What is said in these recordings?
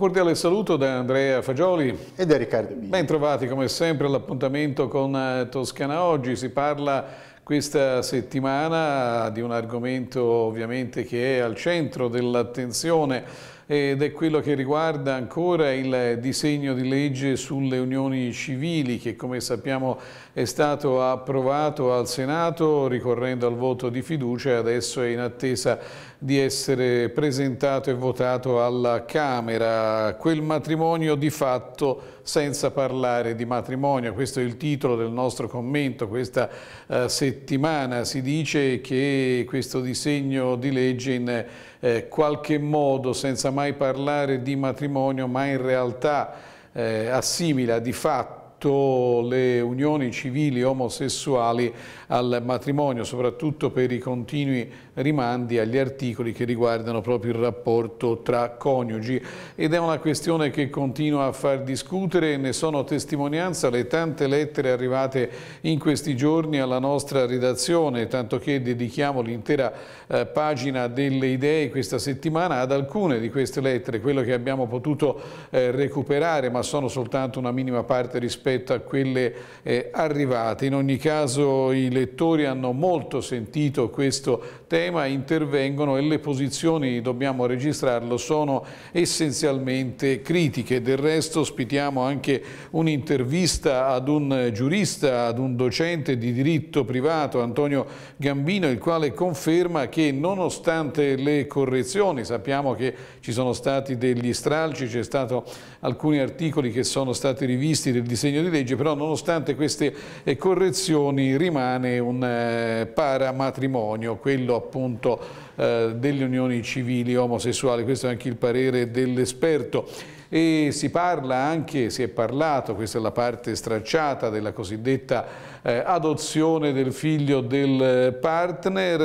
cordiale saluto da Andrea Fagioli e da Riccardo Bini. Ben trovati come sempre all'appuntamento con eh, Toscana Oggi. Si parla questa settimana di un argomento ovviamente che è al centro dell'attenzione ed è quello che riguarda ancora il disegno di legge sulle unioni civili che come sappiamo è stato approvato al Senato ricorrendo al voto di fiducia e adesso è in attesa di di essere presentato e votato alla Camera. Quel matrimonio di fatto senza parlare di matrimonio, questo è il titolo del nostro commento questa eh, settimana. Si dice che questo disegno di legge in eh, qualche modo, senza mai parlare di matrimonio, ma in realtà eh, assimila di fatto fatto le unioni civili omosessuali al matrimonio, soprattutto per i continui rimandi agli articoli che riguardano proprio il rapporto tra coniugi. Ed è una questione che continua a far discutere, e ne sono testimonianza le tante lettere arrivate in questi giorni alla nostra redazione, tanto che dedichiamo l'intera eh, pagina delle idee questa settimana ad alcune di queste lettere, quello che abbiamo potuto eh, recuperare, ma sono soltanto una minima parte rispetto rispetto a quelle eh, arrivate. In ogni caso i lettori hanno molto sentito questo tema, intervengono e le posizioni, dobbiamo registrarlo, sono essenzialmente critiche. Del resto ospitiamo anche un'intervista ad un giurista, ad un docente di diritto privato, Antonio Gambino, il quale conferma che nonostante le correzioni, sappiamo che ci sono stati degli stralci, c'è stato alcuni articoli che sono stati rivisti del disegno disegno di legge, però nonostante queste eh, correzioni rimane un eh, paramatrimonio, quello appunto eh, delle unioni civili omosessuali, questo è anche il parere dell'esperto e si parla anche, si è parlato, questa è la parte stracciata della cosiddetta eh, adozione del figlio del eh, partner,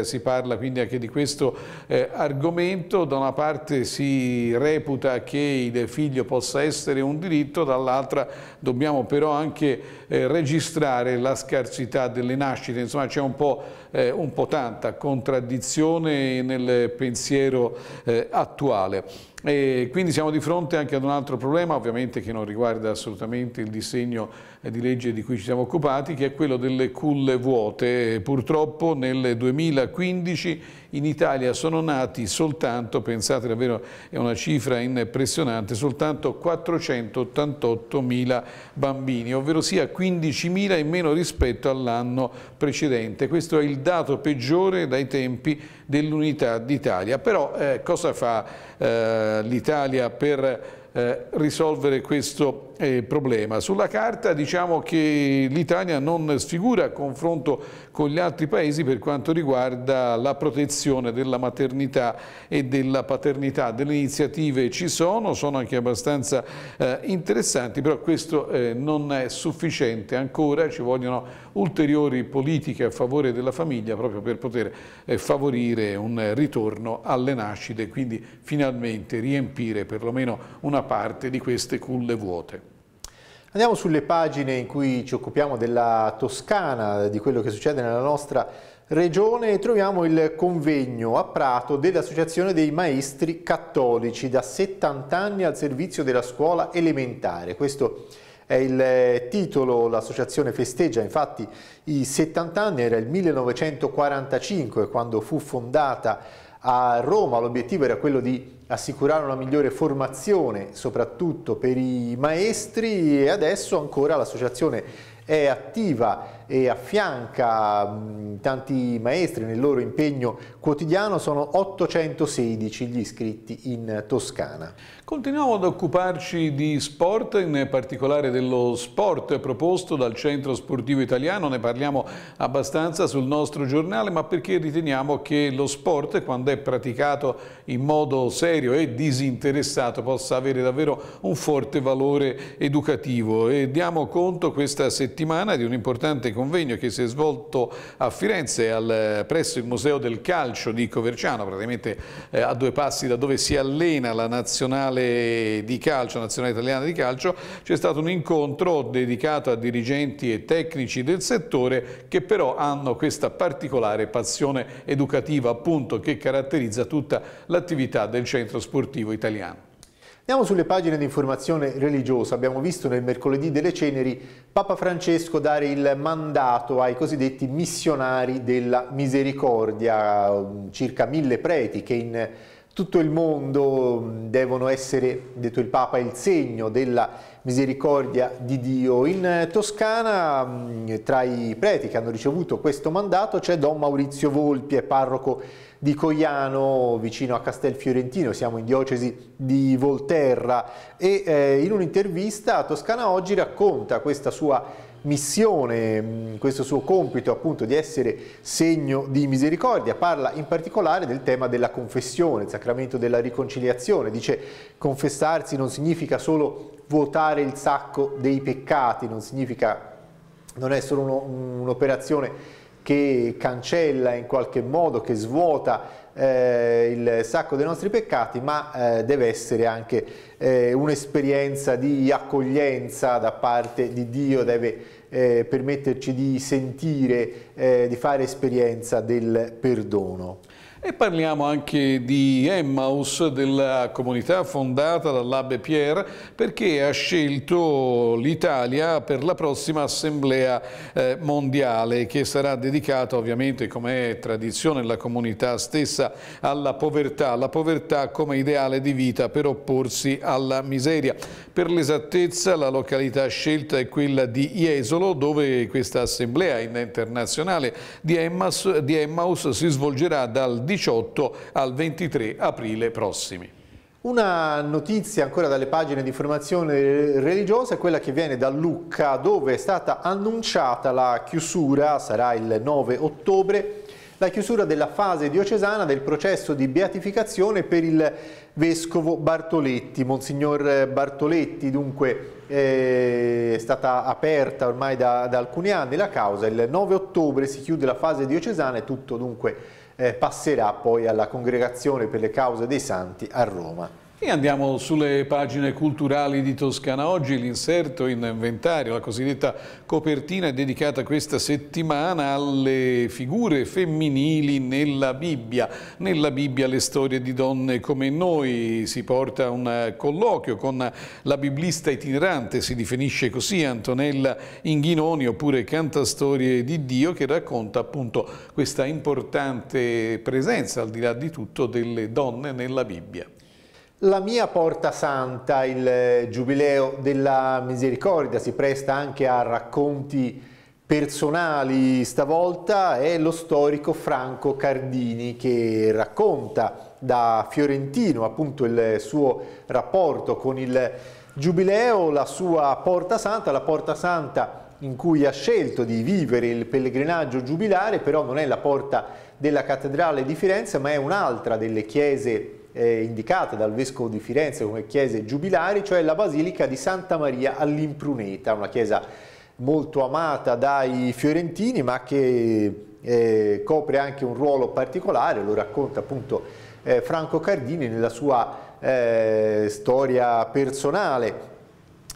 eh, si parla quindi anche di questo eh, argomento, da una parte si reputa che il figlio possa essere un diritto, dall'altra dobbiamo però anche eh, registrare la scarsità delle nascite, insomma c'è un, eh, un, po' tanta contraddizione nel pensiero attuale. E quindi siamo di fronte anche ad un altro problema, ovviamente che non riguarda assolutamente il disegno eh, di legge di cui ci siamo occupati, che è quello delle culle vuote. Purtroppo nel 2015 in Italia sono nati soltanto, pensate davvero è una cifra impressionante, soltanto 488 mila bambini, ovvero sia 15 mila in meno rispetto all'anno precedente. Questo è il dato peggiore dai tempi dell'unità d'Italia. Però eh, cosa fa eh, l'Italia per eh, risolvere questo problema? eh, problema. Sulla carta diciamo che l'Italia non sfigura a confronto con gli altri paesi per quanto riguarda la protezione della maternità e della paternità. Delle iniziative ci sono, sono anche abbastanza eh, interessanti, però questo eh, non è sufficiente ancora, ci vogliono ulteriori politiche a favore della famiglia proprio per poter eh, favorire un ritorno alle nascite, quindi finalmente riempire perlomeno una parte di queste culle vuote. Andiamo sulle pagine in cui ci occupiamo della Toscana, di quello che succede nella nostra regione e troviamo il convegno a Prato dell'Associazione dei Maestri Cattolici da 70 anni al servizio della scuola elementare. Questo è il eh, titolo, l'associazione festeggia infatti i 70 anni, era il 1945 quando fu fondata a Roma l'obiettivo era quello di assicurare una migliore formazione soprattutto per i maestri e adesso ancora l'associazione è attiva e affianca mm, tanti maestri nel loro impegno quotidiano, sono 816 gli iscritti in Toscana. Continuiamo ad occuparci di sport, in particolare dello sport proposto dal Centro Sportivo Italiano, ne parliamo abbastanza sul nostro giornale, ma perché riteniamo che lo sport, quando è praticato in modo serio e disinteressato, possa avere davvero un forte valore educativo. E diamo conto questa settimana di un importante convegno che si è svolto a Firenze al, presso il Museo del Calcio di Coverciano, praticamente eh, a due passi da dove si allena la nazionale di calcio, nazionale italiana di calcio, c'è stato un incontro dedicato a dirigenti e tecnici del settore che però hanno questa particolare passione educativa appunto che caratterizza tutta l'attività del centro sportivo italiano. Andiamo sulle pagine di informazione religiosa. Abbiamo visto nel mercoledì delle ceneri Papa Francesco dare il mandato ai cosiddetti missionari della misericordia, circa mille preti che in tutto il mondo mm, devono essere, detto il Papa, il segno della misericordia di Dio. In eh, Toscana mm, tra i preti che hanno ricevuto questo mandato c'è Don Maurizio Volpi, è parroco di Cogliano, vicino a Castel Fiorentino, siamo in diocesi di Volterra e eh, in un'intervista Toscana Oggi racconta questa sua missione, questo suo compito appunto di essere segno di misericordia, parla in particolare del tema della confessione, il sacramento della riconciliazione, dice confessarsi non significa solo vuotare il sacco dei peccati, non significa non è solo un'operazione che cancella in qualche modo, che svuota eh, il sacco dei nostri peccati, ma eh, deve essere anche eh, un'esperienza di accoglienza da parte di Dio, deve eh, permetterci di sentire, eh, di fare esperienza del perdono. E parliamo anche di Emmaus, della comunità fondata dall'Abbe Pierre, perché ha scelto l'Italia per la prossima assemblea eh, mondiale, che sarà dedicata ovviamente, come è tradizione la comunità stessa, alla povertà. La povertà come ideale di vita per opporsi alla miseria. Per l'esattezza la località scelta è quella di Jesolo, dove questa assemblea internazionale di Emmaus, di Emmaus si svolgerà dal 18 al 23 aprile prossimi. Una notizia ancora dalle pagine di informazione religiosa è quella che viene da Lucca dove è stata annunciata la chiusura, sarà il 9 ottobre, la chiusura della fase diocesana del processo di beatificazione per il vescovo Bartoletti. Monsignor Bartoletti dunque eh, è stata aperta ormai da, da alcuni anni la causa, il 9 ottobre si chiude la fase diocesana e tutto dunque eh, passerà poi alla Congregazione per le cause dei Santi a Roma. E andiamo sulle pagine culturali di Toscana Oggi, l'inserto in inventario, la cosiddetta copertina è dedicata questa settimana alle figure femminili nella Bibbia. Nella Bibbia le storie di donne come noi, si porta un colloquio con la biblista itinerante, si definisce così Antonella Inghinoni, oppure Cantastorie di Dio, che racconta appunto questa importante presenza, al di là di tutto, delle donne nella Bibbia. La mia porta santa, il eh, Giubileo della Misericordia, si presta anche a racconti personali stavolta, è lo storico Franco Cardini che racconta da fiorentino appunto il suo rapporto con il Giubileo, la sua porta santa, la porta santa in cui ha scelto di vivere il pellegrinaggio giubilare, però non è la porta della cattedrale di Firenze, ma è un'altra delle chiese eh, indicata dal vescovo di Firenze come chiese giubilari, cioè la basilica di Santa Maria all'Impruneta, una chiesa molto amata dai fiorentini ma che eh, copre anche un ruolo particolare, lo racconta appunto eh, Franco Cardini nella sua eh, storia personale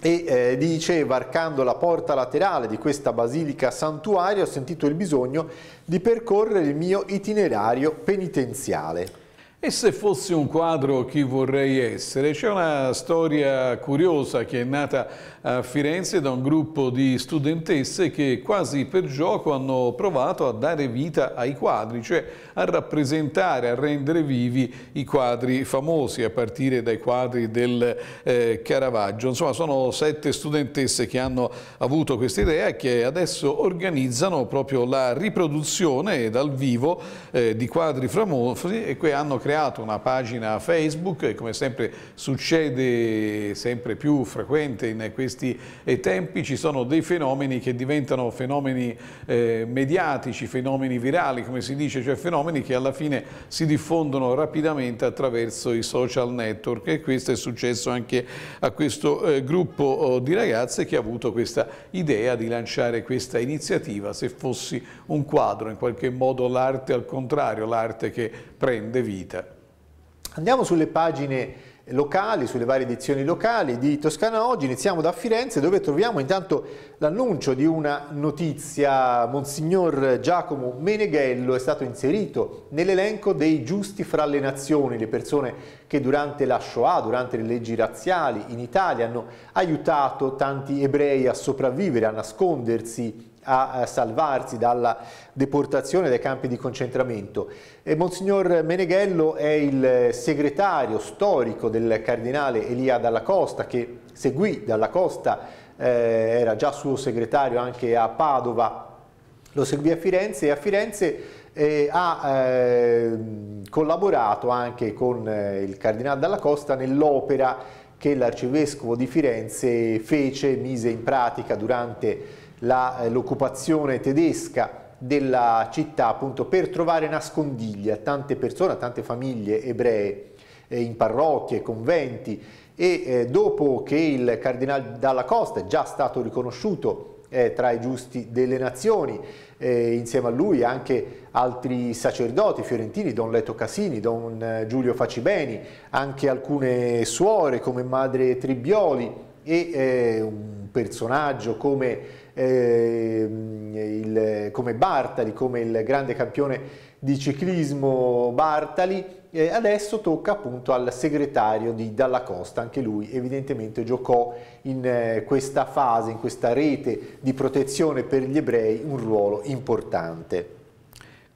e eh, dice varcando la porta laterale di questa basilica santuario ho sentito il bisogno di percorrere il mio itinerario penitenziale. E se fossi un quadro chi vorrei essere? C'è una storia curiosa che è nata a Firenze da un gruppo di studentesse che quasi per gioco hanno provato a dare vita ai quadri, cioè a rappresentare, a rendere vivi i quadri famosi, a partire dai quadri del eh, Caravaggio. Insomma, sono sette studentesse che hanno avuto questa idea e che adesso organizzano proprio la riproduzione dal vivo eh, di quadri famosi e che hanno creato creato una pagina Facebook e come sempre succede sempre più frequente in questi eh, tempi ci sono dei fenomeni che diventano fenomeni eh, mediatici, fenomeni virali come si dice, cioè fenomeni che alla fine si diffondono rapidamente attraverso i social network e questo è successo anche a questo eh, gruppo oh, di ragazze che ha avuto questa idea di lanciare questa iniziativa se fossi un quadro, in qualche modo l'arte al contrario, l'arte che prende vita. Andiamo sulle pagine locali, sulle varie edizioni locali di Toscana Oggi, iniziamo da Firenze dove troviamo intanto l'annuncio di una notizia, Monsignor Giacomo Meneghello è stato inserito nell'elenco dei giusti fra le nazioni, le persone che durante la Shoah, durante le leggi razziali in Italia hanno aiutato tanti ebrei a sopravvivere, a nascondersi a salvarsi dalla deportazione dai campi di concentramento. E Monsignor Meneghello è il segretario storico del cardinale Elia Dalla Costa che seguì Dalla Costa, eh, era già suo segretario anche a Padova, lo seguì a Firenze e a Firenze eh, ha eh, collaborato anche con eh, il cardinale Dalla Costa nell'opera che l'arcivescovo di Firenze fece, mise in pratica durante il eh, l'occupazione tedesca della città appunto per trovare nascondiglia tante persone, a tante famiglie ebree eh, in parrocchie, conventi e eh, dopo che il cardinale Dalla Costa è già stato riconosciuto eh, tra i giusti delle nazioni, eh, insieme a lui anche altri sacerdoti fiorentini, Don Leto Casini, Don eh, Giulio Facibeni, anche alcune suore come Madre Tribbioli e un personaggio come eh, il, come Bartali, come il grande campione di ciclismo Bartali, e adesso tocca appunto al segretario di Dalla Costa, anche lui evidentemente giocò in eh, questa fase, in questa rete di protezione per gli ebrei un ruolo importante.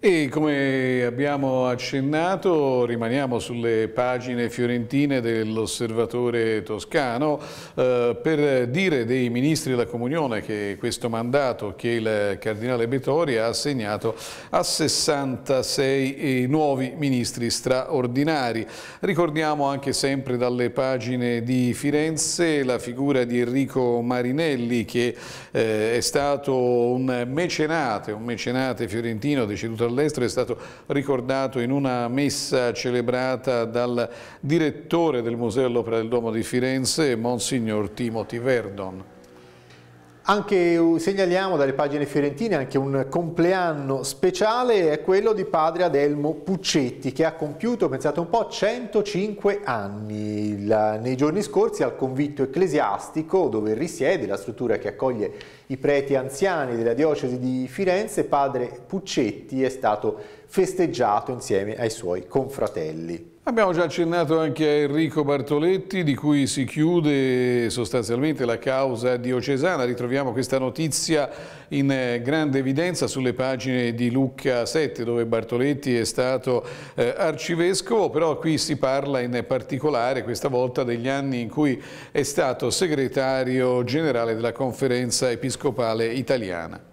E come abbiamo accennato rimaniamo sulle pagine fiorentine dell'osservatore toscano eh, per dire dei ministri della comunione che questo mandato che il cardinale Betori ha assegnato a 66 eh, nuovi ministri straordinari. Ricordiamo anche sempre dalle pagine di Firenze la figura di Enrico Marinelli che eh, è stato un mecenate, un mecenate fiorentino deceduto all'estero, è stato ricordato in una messa celebrata dal direttore del Museo dell'Opera del Duomo di Firenze, Monsignor Timothy Verdon. Anche segnaliamo dalle pagine fiorentine anche un compleanno speciale, è quello di padre Adelmo Puccetti che ha compiuto, pensate un po', 105 anni. La, nei giorni scorsi al convitto ecclesiastico dove risiede la struttura che accoglie i preti anziani della diocesi di Firenze, padre Puccetti è stato festeggiato insieme ai suoi confratelli. Abbiamo già accennato anche a Enrico Bartoletti di cui si chiude sostanzialmente la causa diocesana, ritroviamo questa notizia in eh, grande evidenza sulle pagine di Lucca 7 dove Bartoletti è stato eh, arcivescovo, però qui si parla in particolare questa volta degli anni in cui è stato segretario generale della conferenza episcopale italiana.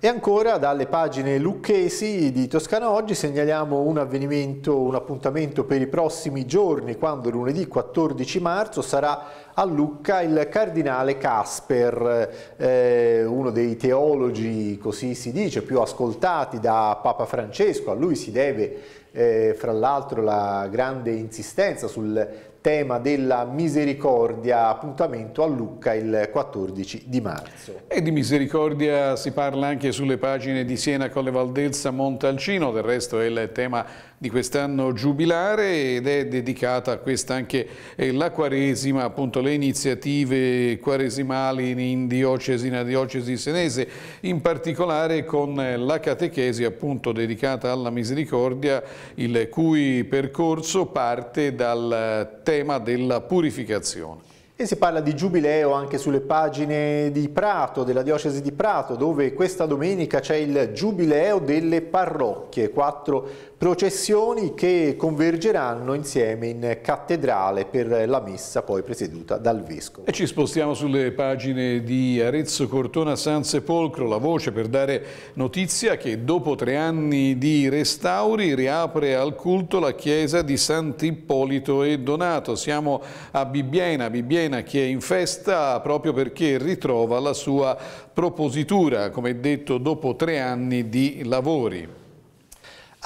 E ancora dalle pagine lucchesi di Toscana Oggi segnaliamo un avvenimento, un appuntamento per i prossimi giorni quando lunedì 14 marzo sarà a Lucca il cardinale Casper, eh, uno dei teologi, così si dice, più ascoltati da Papa Francesco. A lui si deve, eh, fra l'altro, la grande insistenza sul tema della misericordia, appuntamento a Lucca il 14 di marzo. E di misericordia si parla anche sulle pagine di Siena, con le Valdelsa, Montalcino, del resto è il tema di quest'anno giubilare ed è dedicata a questa anche eh, la Quaresima, appunto le iniziative quaresimali in diocesi, in diocesi senese, in particolare con eh, la catechesi appunto dedicata alla misericordia, il cui percorso parte dal eh, tema della purificazione. E si parla di giubileo anche sulle pagine di Prato, della diocesi di Prato, dove questa domenica c'è il giubileo delle parrocchie, quattro processioni che convergeranno insieme in cattedrale per la messa poi presieduta dal Vescovo. E ci spostiamo sulle pagine di Arezzo Cortona San Sepolcro, la voce per dare notizia che dopo tre anni di restauri riapre al culto la chiesa di Sant'Ippolito e Donato. Siamo a Bibbiena, Bibbiena che è in festa proprio perché ritrova la sua propositura, come detto, dopo tre anni di lavori.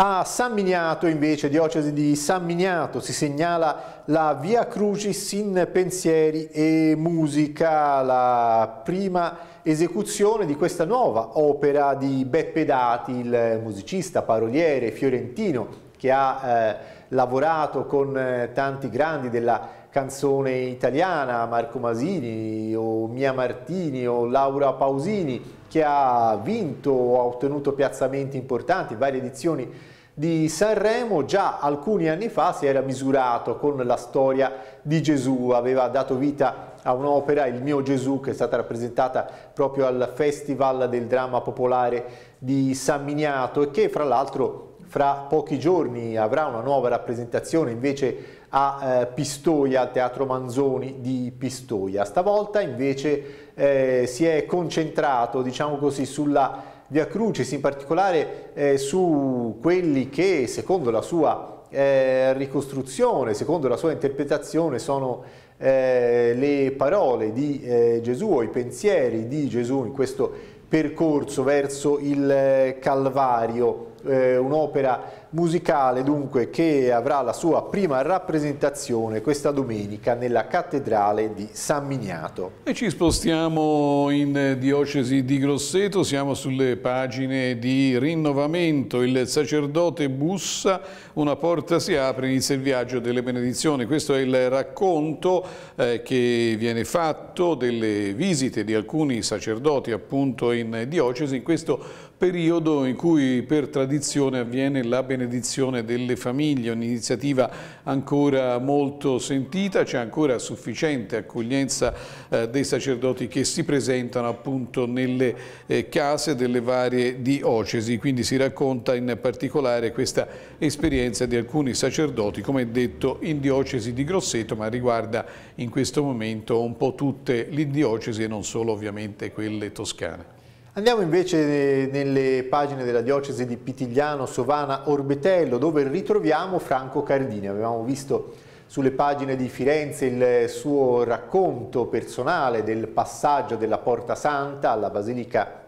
A San Miniato, invece, diocesi di San Miniato, si segnala la Via Crucis in pensieri e musica, la prima esecuzione di questa nuova opera di Beppe Dati, il musicista, paroliere fiorentino che ha eh, lavorato con eh, tanti grandi della canzone italiana, Marco Masini o Mia Martini o Laura Pausini che ha vinto o ha ottenuto piazzamenti importanti, varie edizioni di Sanremo già alcuni anni fa si era misurato con la storia di Gesù, aveva dato vita a un'opera, Il mio Gesù, che è stata rappresentata proprio al Festival del Dramma Popolare di San Miniato e che fra l'altro fra pochi giorni avrà una nuova rappresentazione invece a eh, Pistoia, al Teatro Manzoni di Pistoia. Stavolta invece eh, si è concentrato, diciamo così, sulla Via Crucis, in particolare eh, su quelli che, secondo la sua eh, ricostruzione, secondo la sua interpretazione, sono eh, le parole di eh, Gesù o i pensieri di Gesù in questo percorso verso il eh, Calvario, eh, un'opera musicale dunque che avrà la sua prima rappresentazione questa domenica nella cattedrale di San Miniato. E ci spostiamo in diocesi di Grosseto, siamo sulle pagine di rinnovamento, il sacerdote bussa, una porta si apre, inizia il viaggio delle benedizioni, questo è il racconto eh, che viene fatto delle visite di alcuni sacerdoti appunto in diocesi, in questo periodo in cui per tradizione avviene la benedizione delle famiglie, un'iniziativa ancora molto sentita, c'è ancora sufficiente accoglienza eh, dei sacerdoti che si presentano appunto nelle eh, case delle varie diocesi, quindi si racconta in particolare questa esperienza di alcuni sacerdoti, come detto in diocesi di Grosseto, ma riguarda in questo momento un po' tutte le diocesi e non solo ovviamente quelle toscane. Andiamo invece nelle pagine della diocesi di Pitigliano, Sovana, Orbetello, dove ritroviamo Franco Cardini. Avevamo visto sulle pagine di Firenze il suo racconto personale del passaggio della Porta Santa alla Basilica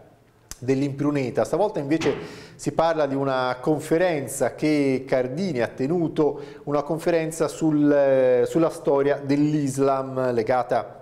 dell'Impruneta. Stavolta invece si parla di una conferenza che Cardini ha tenuto, una conferenza sul, sulla storia dell'Islam legata a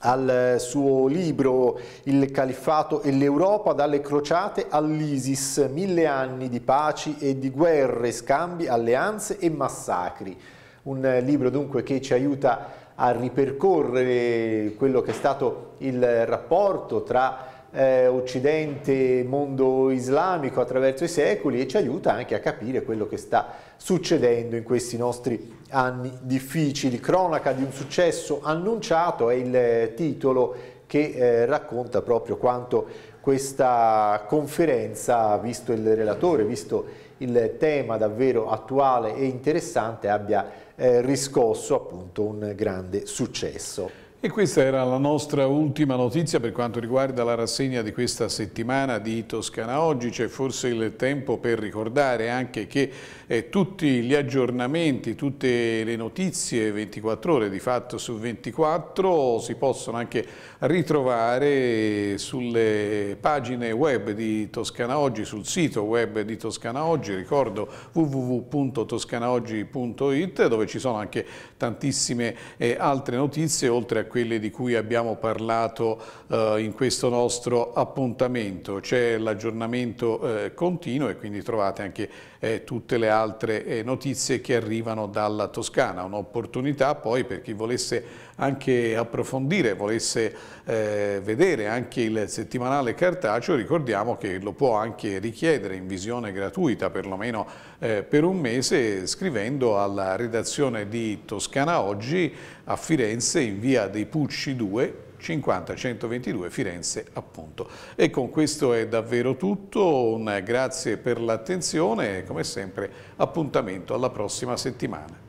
al eh, suo libro Il califfato e l'Europa dalle crociate all'ISIS, mille anni di paci e di guerre, scambi, alleanze e massacri. Un eh, libro dunque che ci aiuta a ripercorrere quello che è stato il rapporto tra eh, Occidente e mondo islamico attraverso i secoli e ci aiuta anche a capire quello che sta succedendo in questi nostri anni difficili. Cronaca di un successo annunciato è il titolo che eh, racconta proprio quanto questa conferenza, visto il relatore, visto il tema davvero attuale e interessante, abbia eh, riscosso appunto un grande successo. E questa era la nostra ultima notizia per quanto riguarda la rassegna di questa settimana di Toscana Oggi. C'è forse il tempo per ricordare anche che eh, tutti gli aggiornamenti, tutte le notizie 24 ore di fatto su 24 si possono anche ritrovare sulle pagine web di Toscana Oggi, sul sito web di Toscana Oggi, ricordo www.toscanaoggi.it dove ci sono anche tantissime eh, altre notizie oltre a quelle di cui abbiamo parlato eh, in questo nostro appuntamento. C'è l'aggiornamento eh, continuo e quindi trovate anche eh, tutte le altre eh, notizie che arrivano dalla Toscana. Un'opportunità poi per chi volesse anche approfondire, volesse eh, vedere anche il settimanale cartaceo, ricordiamo che lo può anche richiedere in visione gratuita perlomeno eh, per un mese scrivendo alla redazione di Toscana Oggi a Firenze in via dei Pucci 2 50 122 Firenze appunto. E con questo è davvero tutto, un grazie per l'attenzione e come sempre appuntamento alla prossima settimana.